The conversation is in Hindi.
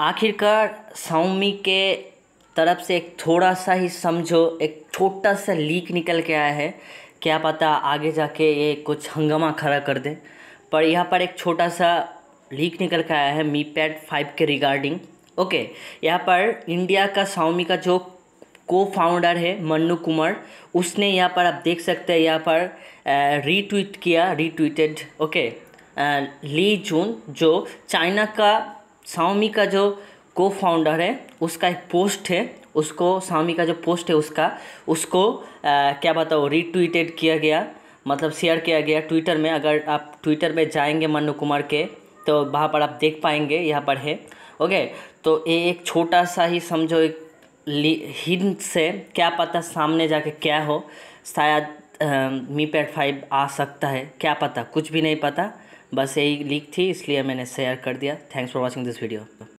आखिरकार सौमी के तरफ से एक थोड़ा सा ही समझो एक छोटा सा लीक निकल के आया है क्या पता आगे जाके ये कुछ हंगामा खड़ा कर दे पर यहाँ पर एक छोटा सा लीक निकल के आया है मी पैड फाइव के रिगार्डिंग ओके यहाँ पर इंडिया का साउमी का जो को फाउंडर है मन्नू कुमार उसने यहाँ पर आप देख सकते हैं यहाँ पर रीट्वीट किया रीट्वीटेड ओके ली जून जो चाइना का स्वामी का जो को फाउंडर है उसका एक पोस्ट है उसको स्वामी का जो पोस्ट है उसका उसको आ, क्या बताओ रीट्वीटेड किया गया मतलब शेयर किया गया ट्विटर में अगर आप ट्विटर में जाएंगे मनु कुमार के तो वहाँ पर आप देख पाएंगे यहाँ पर है ओके तो ये एक छोटा सा ही समझो एक हिंट से क्या पता सामने जाके क्या हो शायद मी पैड फाइव आ सकता है क्या पता कुछ भी नहीं पता बस यही लीक थी इसलिए मैंने शेयर कर दिया thanks for watching this video